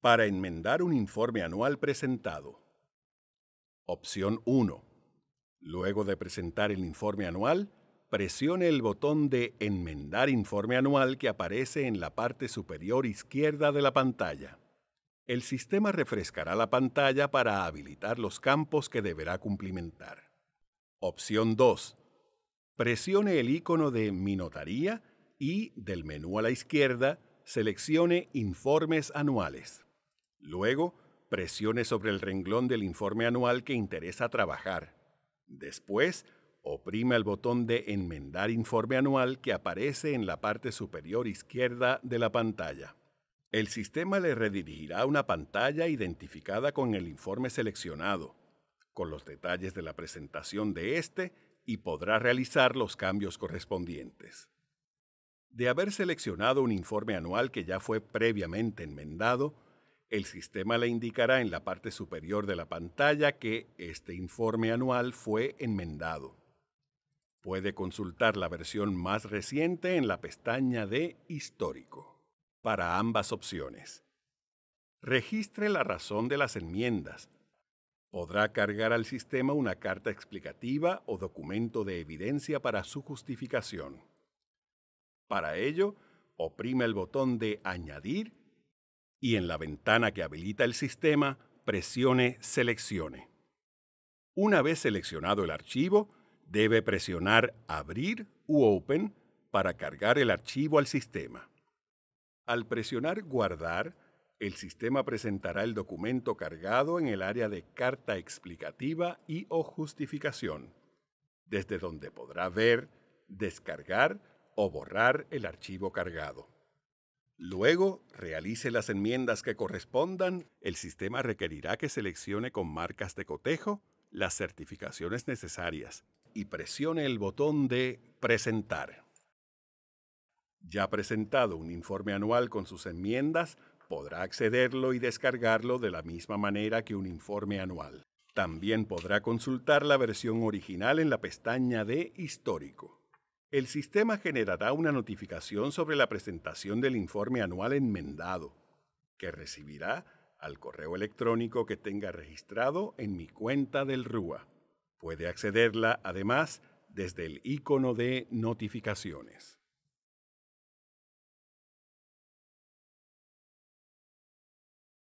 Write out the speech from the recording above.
para enmendar un informe anual presentado. Opción 1. Luego de presentar el informe anual, presione el botón de Enmendar informe anual que aparece en la parte superior izquierda de la pantalla. El sistema refrescará la pantalla para habilitar los campos que deberá cumplimentar. Opción 2. Presione el icono de Mi notaría y, del menú a la izquierda, seleccione Informes anuales. Luego, presione sobre el renglón del informe anual que interesa trabajar. Después, oprima el botón de Enmendar informe anual que aparece en la parte superior izquierda de la pantalla. El sistema le redirigirá a una pantalla identificada con el informe seleccionado, con los detalles de la presentación de este y podrá realizar los cambios correspondientes. De haber seleccionado un informe anual que ya fue previamente enmendado, el sistema le indicará en la parte superior de la pantalla que este informe anual fue enmendado. Puede consultar la versión más reciente en la pestaña de Histórico, para ambas opciones. Registre la razón de las enmiendas. Podrá cargar al sistema una carta explicativa o documento de evidencia para su justificación. Para ello, oprime el botón de Añadir y en la ventana que habilita el sistema presione Seleccione. Una vez seleccionado el archivo, debe presionar Abrir u Open para cargar el archivo al sistema. Al presionar Guardar, el sistema presentará el documento cargado en el área de Carta explicativa y o justificación, desde donde podrá ver, descargar o borrar el archivo cargado. Luego, realice las enmiendas que correspondan. El sistema requerirá que seleccione con marcas de cotejo las certificaciones necesarias y presione el botón de Presentar. Ya presentado un informe anual con sus enmiendas, podrá accederlo y descargarlo de la misma manera que un informe anual. También podrá consultar la versión original en la pestaña de Histórico. El sistema generará una notificación sobre la presentación del informe anual enmendado, que recibirá al correo electrónico que tenga registrado en mi cuenta del RUA. Puede accederla además desde el icono de notificaciones.